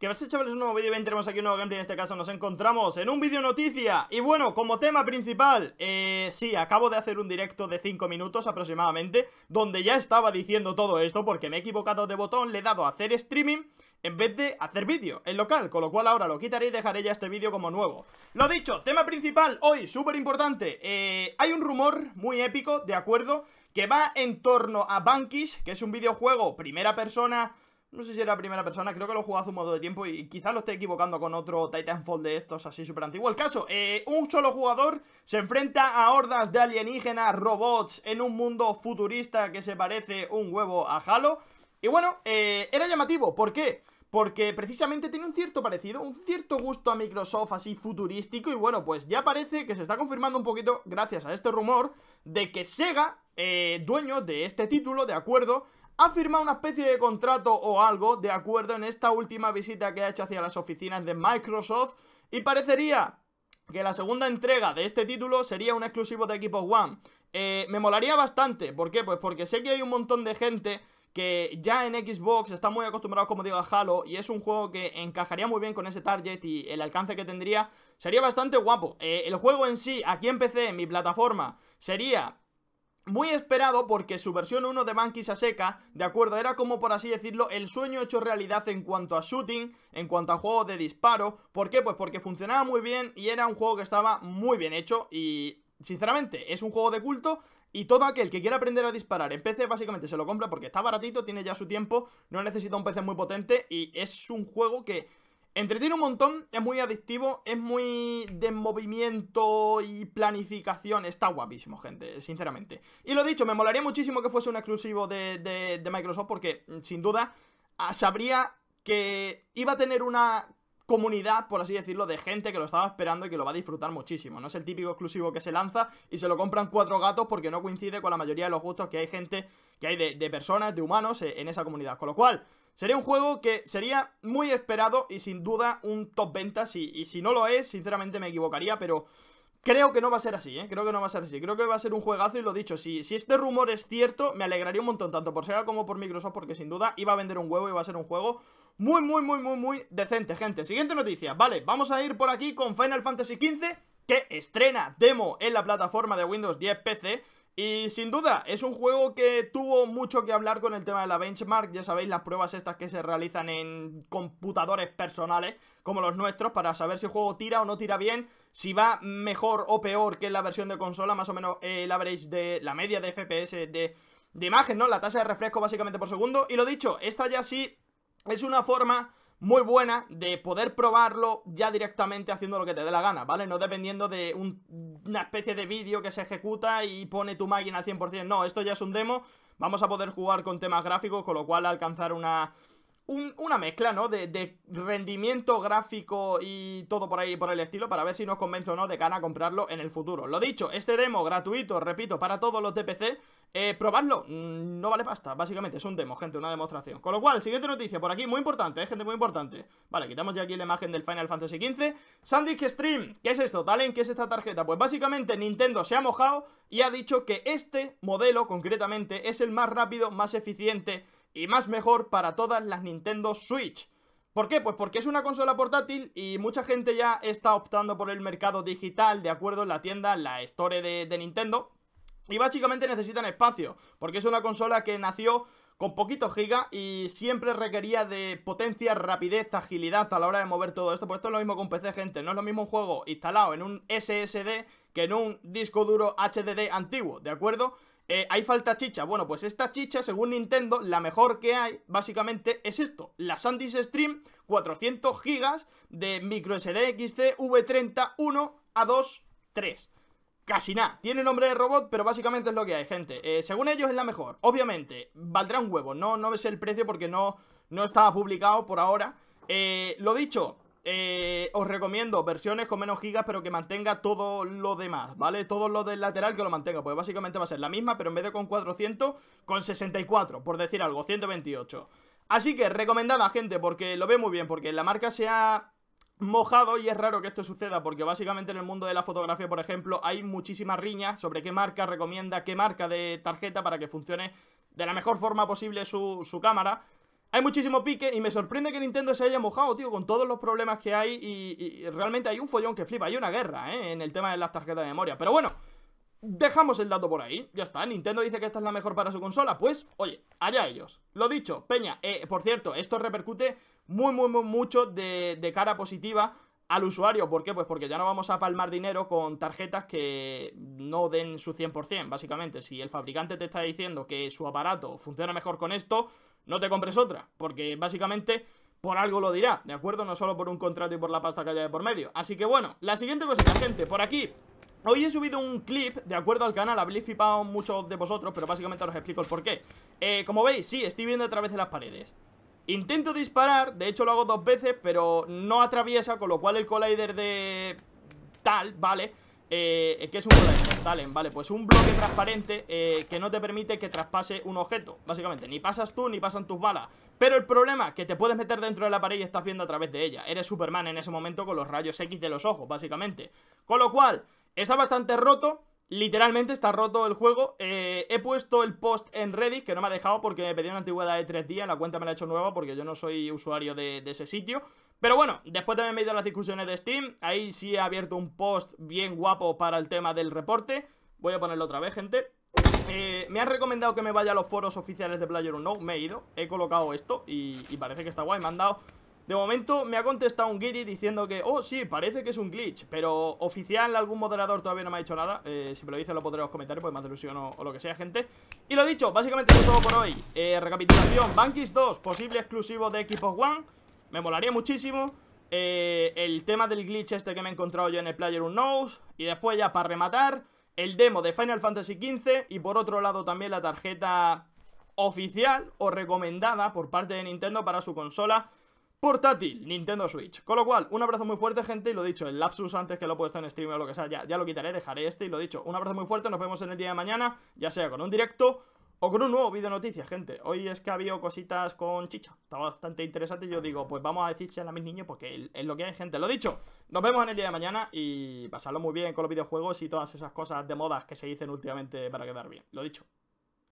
¿Qué pasa chavales? Un nuevo vídeo y bien tenemos aquí un nuevo gameplay En este caso nos encontramos en un vídeo noticia Y bueno, como tema principal eh, Sí, acabo de hacer un directo de 5 minutos aproximadamente Donde ya estaba diciendo todo esto Porque me he equivocado de botón Le he dado a hacer streaming en vez de hacer vídeo en local, con lo cual ahora lo quitaré y dejaré ya este vídeo como nuevo. Lo dicho, tema principal hoy, súper importante. Eh, hay un rumor muy épico, de acuerdo, que va en torno a Banquis que es un videojuego primera persona no sé si era primera persona, creo que lo he hace un modo de tiempo y quizás lo esté equivocando con otro Titanfall de estos así súper antiguo. El caso, eh, un solo jugador se enfrenta a hordas de alienígenas robots en un mundo futurista que se parece un huevo a Halo. Y bueno, eh, era llamativo, ¿por qué? porque precisamente tiene un cierto parecido, un cierto gusto a Microsoft así futurístico y bueno, pues ya parece que se está confirmando un poquito, gracias a este rumor, de que Sega eh, dueño de este título, ¿de acuerdo? Ha firmado una especie de contrato o algo, ¿de acuerdo? En esta última visita que ha hecho hacia las oficinas de Microsoft. Y parecería que la segunda entrega de este título sería un exclusivo de Equipo One. Eh, me molaría bastante, ¿por qué? Pues porque sé que hay un montón de gente que ya en Xbox está muy acostumbrado, como digo, a Halo y es un juego que encajaría muy bien con ese target y el alcance que tendría sería bastante guapo. Eh, el juego en sí, aquí en PC, en mi plataforma, sería muy esperado porque su versión 1 de a seca, de acuerdo, era como por así decirlo el sueño hecho realidad en cuanto a shooting, en cuanto a juego de disparo. ¿Por qué? Pues porque funcionaba muy bien y era un juego que estaba muy bien hecho y sinceramente es un juego de culto y todo aquel que quiera aprender a disparar en PC básicamente se lo compra porque está baratito, tiene ya su tiempo, no necesita un PC muy potente y es un juego que Entretiene un montón, es muy adictivo, es muy de movimiento y planificación. Está guapísimo, gente, sinceramente. Y lo dicho, me molaría muchísimo que fuese un exclusivo de, Microsoft porque, mm, sin duda, ah, sabría que iba a tener una comunidad, por así decirlo, de gente que lo estaba esperando y que lo va a disfrutar muchísimo. No es el típico exclusivo que se lanza y se lo compran cuatro gatos porque no coincide con la mayoría de los gustos que hay gente, que hay de personas, de humanos eh, en esa comunidad. Con lo cual, Sería un juego que sería muy esperado y sin duda un top ventas. Y, si no lo es, sinceramente me equivocaría, pero creo que no va a ser así, ¿eh? Creo que no va a ser así. Creo que va a ser un juegazo y lo dicho, si, si este rumor es cierto, me alegraría un montón, tanto por Sega como por Microsoft, porque sin duda iba a vender un huevo y va a ser un juego muy, muy, muy, muy, muy decente, gente. Siguiente noticia, vale, vamos a ir por aquí con Final Fantasy XV, que estrena demo en la plataforma de Windows 10 PC. Y sin duda, es un juego que tuvo mucho que hablar con el tema de la benchmark. Ya sabéis, las pruebas estas que se realizan en computadores personales, como los nuestros, para saber si el juego tira o no tira bien, si va mejor o peor que la versión de consola, más o menos eh, el average de la media de FPS de, de imagen, ¿no? La tasa de refresco básicamente por segundo. Y lo dicho, esta ya sí es una forma muy buena de poder probarlo ya directamente haciendo lo que te dé la gana, ¿vale? No dependiendo de una especie de vídeo que se ejecuta y pone tu máquina al 100%. No, esto ya es un demo. Vamos a poder jugar con temas gráficos, con lo cual alcanzar una una mezcla, ¿no? De, rendimiento gráfico y todo por ahí por el estilo para ver si nos convence o no de cara a comprarlo en el futuro. Lo dicho, este demo gratuito, repito, para todos los de PC, eh, probadlo, mm, no vale pasta, básicamente es un demo, gente, una demostración. Con lo cual, siguiente noticia por aquí, muy importante, ¿eh? gente, muy importante. Vale, quitamos ya aquí la imagen del Final Fantasy XV. Sandisk Stream, ¿qué es esto, Talen? ¿Qué es esta tarjeta? Pues básicamente Nintendo se ha mojado y ha dicho que este modelo, concretamente, es el más rápido, más eficiente y más mejor para todas las Nintendo Switch. ¿Por qué? Pues porque es una consola portátil y mucha gente ya está optando por el mercado digital, de acuerdo, en la tienda, la store de, Nintendo. Y básicamente necesitan espacio, porque es una consola que nació con poquito giga y siempre requería de potencia, rapidez, agilidad a la hora de mover todo esto. Pues esto es lo mismo con PC, gente. No es lo mismo un juego instalado en un SSD que en un disco duro HDD antiguo, ¿de acuerdo? Eh, ¿Hay falta chicha? Bueno, pues esta chicha, según Nintendo, la mejor que hay, básicamente, es esto. La SanDisk Stream, 400 GB de SD XT V30 1 a 2, 3 casi nada. Tiene nombre de robot, pero básicamente es lo que hay, gente. Eh, según ellos es la mejor. Obviamente, valdrá un huevo. No, no ves el precio porque no, no estaba publicado por ahora. Eh, lo dicho, eh, os recomiendo versiones con menos gigas, pero que mantenga todo lo demás, ¿vale? Todo lo del lateral que lo mantenga, pues básicamente va a ser la misma, pero en vez de con 400, con 64, por decir algo, 128. Así que recomendada, gente, porque lo ve muy bien, porque la marca se ha mojado y es raro que esto suceda porque básicamente en el mundo de la fotografía, por ejemplo, hay muchísimas riñas sobre qué marca recomienda, qué marca de tarjeta para que funcione de la mejor forma posible su, su cámara. Hay muchísimo pique y me sorprende que Nintendo se haya mojado, tío, con todos los problemas que hay y, realmente hay un follón que flipa, hay una guerra, ¿eh? En el tema de las tarjetas de memoria. Pero bueno, Dejamos el dato por ahí, ya está. Nintendo dice que esta es la mejor para su consola. Pues, oye, allá ellos. Lo dicho, Peña, eh, por cierto, esto repercute muy, muy, muy mucho de, de, cara positiva al usuario. ¿Por qué? Pues porque ya no vamos a palmar dinero con tarjetas que no den su 100%, básicamente. Si el fabricante te está diciendo que su aparato funciona mejor con esto, no te compres otra, porque básicamente por algo lo dirá, ¿de acuerdo? No solo por un contrato y por la pasta que haya de por medio. Así que bueno, la siguiente cosita, gente, por aquí Hoy he subido un clip, de acuerdo al canal, habéis flipado muchos de vosotros, pero básicamente os explico el porqué. Eh, como veis, sí, estoy viendo a través de las paredes. Intento disparar, de hecho lo hago dos veces, pero no atraviesa, con lo cual el collider de... tal, ¿vale? eh, ¿Qué es un bloque? vale, pues un bloque transparente eh, que no te permite que traspase un objeto Básicamente, ni pasas tú ni pasan tus balas Pero el problema, que te puedes meter dentro de la pared y estás viendo a través de ella Eres Superman en ese momento con los rayos X de los ojos, básicamente Con lo cual, está bastante roto Literalmente está roto el juego eh, He puesto el post en Reddit Que no me ha dejado porque me pedí una antigüedad de 3 días La cuenta me la he hecho nueva porque yo no soy usuario de ese sitio pero bueno, después de haberme ido a las discusiones de Steam, ahí sí he abierto un post bien guapo para el tema del reporte. Voy a ponerlo otra vez, gente. Eh, me han recomendado que me vaya a los foros oficiales de Player no me he ido, he colocado esto y, parece que está guay, me han dado... De momento me ha contestado un Giri diciendo que, oh sí, parece que es un glitch, pero oficial algún moderador todavía no me ha dicho nada. Eh, si me lo dice lo pondré en pues más ilusión o, lo que sea, gente. Y lo dicho, básicamente es todo por hoy. Eh, recapitulación, Bankis 2, posible exclusivo de Xbox One. Me molaría muchísimo eh, el tema del glitch este que me he encontrado yo en el Player Unknowns Y después ya para rematar, el demo de Final Fantasy XV Y por otro lado también la tarjeta oficial o recomendada por parte de Nintendo para su consola portátil, Nintendo Switch Con lo cual, un abrazo muy fuerte gente y lo dicho, el lapsus antes que lo pueda estar en stream o lo que sea ya, ya lo quitaré, dejaré este y lo dicho Un abrazo muy fuerte, nos vemos en el día de mañana, ya sea con un directo o con un nuevo vídeo noticias, gente. Hoy es que ha habido cositas con chicha. Está bastante interesante. Yo digo, pues vamos a decirse a mis niños porque es lo que hay, gente. Lo dicho, nos vemos en el día de mañana y pasarlo muy bien con los videojuegos y todas esas cosas de modas que se dicen últimamente para quedar bien. Lo dicho.